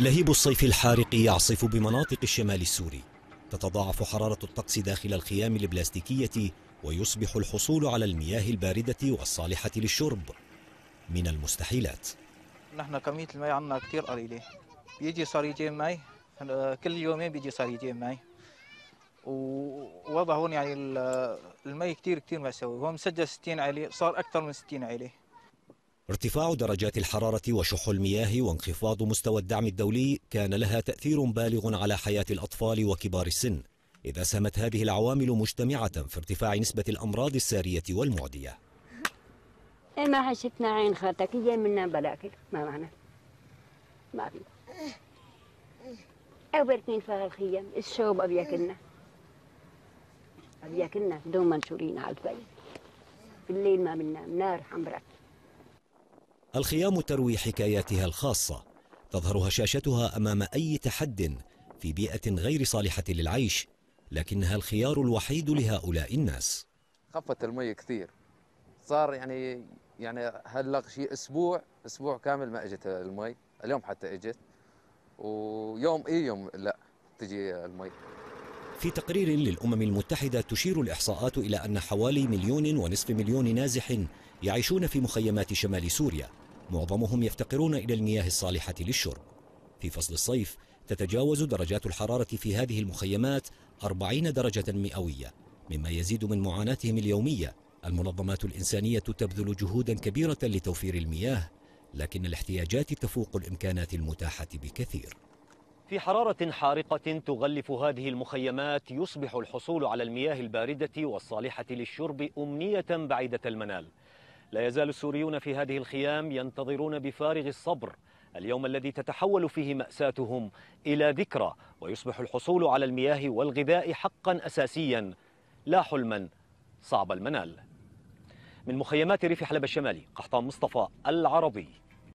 لهيب الصيف الحارق يعصف بمناطق الشمال السوري تتضاعف حرارة الطقس داخل الخيام البلاستيكية ويصبح الحصول على المياه الباردة والصالحة للشرب من المستحيلات نحن كمية الماء عندنا كثير قليلة بيجي صريجين ماء كل يومين بيجي صريجين ماء ووضع هون يعني المي كثير كثير مأساوي هو مسجل 60 عائلة صار أكثر من 60 عائلة ارتفاع درجات الحرارة وشح المياه وانخفاض مستوى الدعم الدولي كان لها تأثير بالغ على حياة الأطفال وكبار السن إذا سمت هذه العوامل مجتمعة في ارتفاع نسبة الأمراض السارية والمعدية إيه، ما حشتنا عين خالتك جاي منا بلاكل ما معنا ما في أو بركين فيها الخيام الشوب أبياكلنا أبياكلنا دوما شورين على البيت بالليل ما منا نار حمراء الخيام تروي حكاياتها الخاصة تظهر هشاشتها أمام أي تحد في بيئة غير صالحة للعيش لكنها الخيار الوحيد لهؤلاء الناس خفت المي كثير صار يعني يعني هلق شيء اسبوع اسبوع كامل ما اجت المي اليوم حتى اجت ويوم اي يوم لا تجي المي في تقرير للأمم المتحدة تشير الإحصاءات إلى أن حوالي مليون ونصف مليون نازح يعيشون في مخيمات شمال سوريا معظمهم يفتقرون إلى المياه الصالحة للشرب في فصل الصيف تتجاوز درجات الحرارة في هذه المخيمات 40 درجة مئوية مما يزيد من معاناتهم اليومية المنظمات الإنسانية تبذل جهودا كبيرة لتوفير المياه لكن الاحتياجات تفوق الإمكانات المتاحة بكثير في حرارة حارقة تغلف هذه المخيمات يصبح الحصول على المياه الباردة والصالحة للشرب أمنية بعيدة المنال لا يزال السوريون في هذه الخيام ينتظرون بفارغ الصبر اليوم الذي تتحول فيه مأساتهم إلى ذكرى ويصبح الحصول على المياه والغذاء حقا أساسيا لا حلما صعب المنال من مخيمات ريف حلب الشمالي قحطان مصطفى العربي